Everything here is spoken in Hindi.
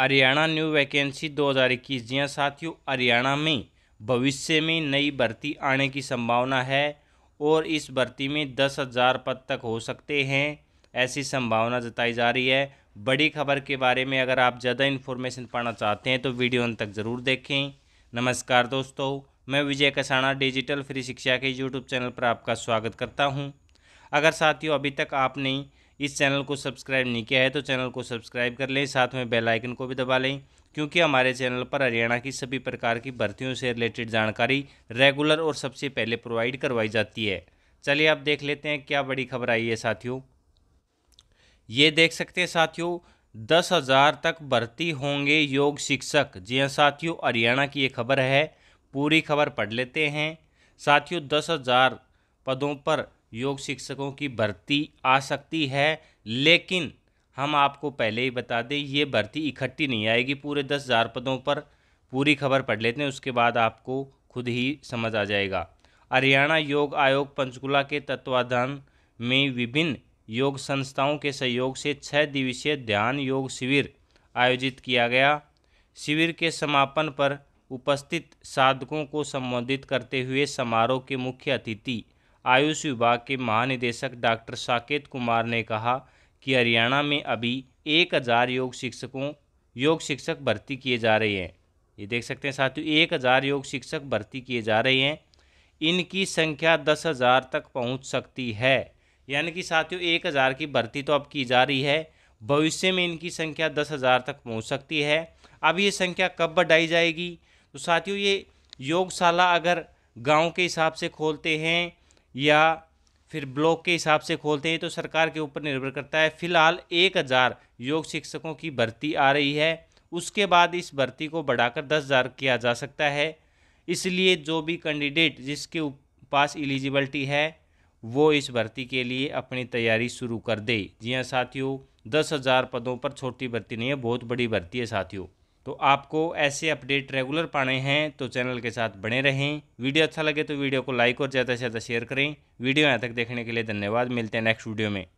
हरियाणा न्यू वैकेंसी 2021 जी हाँ साथियों हरियाणा में भविष्य में नई भर्ती आने की संभावना है और इस भर्ती में दस हज़ार पद तक हो सकते हैं ऐसी संभावना जताई जा रही है बड़ी खबर के बारे में अगर आप ज़्यादा इन्फॉर्मेशन पाना चाहते हैं तो वीडियो अंत तक ज़रूर देखें नमस्कार दोस्तों मैं विजय कसाना डिजिटल फ्री शिक्षा के यूट्यूब चैनल पर आपका स्वागत करता हूँ अगर साथियों अभी तक आपने इस चैनल को सब्सक्राइब नहीं किया है तो चैनल को सब्सक्राइब कर लें साथ में बेल आइकन को भी दबा लें क्योंकि हमारे चैनल पर हरियाणा की सभी प्रकार की भर्तियों से रिलेटेड जानकारी रेगुलर और सबसे पहले प्रोवाइड करवाई जाती है चलिए आप देख लेते हैं क्या बड़ी खबर आई है साथियों ये देख सकते हैं साथियों दस हज़ार तक भर्ती होंगे योग शिक्षक जी हाँ साथियों हरियाणा की ये खबर है पूरी खबर पढ़ लेते हैं साथियों दस हज़ार पदों पर योग शिक्षकों की भर्ती आ सकती है लेकिन हम आपको पहले ही बता दें ये भर्ती इकट्ठी नहीं आएगी पूरे दस हज़ार पदों पर पूरी खबर पढ़ लेते हैं उसके बाद आपको खुद ही समझ आ जाएगा हरियाणा योग आयोग पंचकुला के तत्वाधान में विभिन्न योग संस्थाओं के सहयोग से छः दिवसीय ध्यान योग शिविर आयोजित किया गया शिविर के समापन पर उपस्थित साधकों को संबोधित करते हुए समारोह के मुख्य अतिथि आयुष विभाग के महानिदेशक डॉक्टर साकेत कुमार ने कहा कि हरियाणा में अभी एक हज़ार योग शिक्षकों योग शिक्षक भर्ती किए जा रहे हैं ये देख सकते हैं साथियों एक हज़ार योग शिक्षक भर्ती किए जा रहे हैं इनकी संख्या दस हज़ार तक पहुंच सकती है यानी कि साथियों एक हज़ार की भर्ती तो अब की जा रही है भविष्य में इनकी संख्या दस हज़ार तक पहुंच सकती है अब ये संख्या कब बढ़ाई जाएगी तो साथियों ये योगशाला अगर गाँव के हिसाब से खोलते हैं या फिर ब्लॉक के हिसाब से खोलते हैं तो सरकार के ऊपर निर्भर करता है फिलहाल एक हज़ार योग शिक्षकों की भर्ती आ रही है उसके बाद इस भर्ती को बढ़ाकर दस हज़ार किया जा सकता है इसलिए जो भी कैंडिडेट जिसके पास एलिजिबलिटी है वो इस भर्ती के लिए अपनी तैयारी शुरू कर दे जी हाँ साथियों दस हज़ार पदों पर छोटी भर्ती नहीं है बहुत बड़ी भर्ती है साथियों तो आपको ऐसे अपडेट रेगुलर पाने हैं तो चैनल के साथ बने रहें वीडियो अच्छा लगे तो वीडियो को लाइक और ज़्यादा से ज़्यादा शेयर करें वीडियो यहाँ तक देखने के लिए धन्यवाद मिलते हैं नेक्स्ट वीडियो में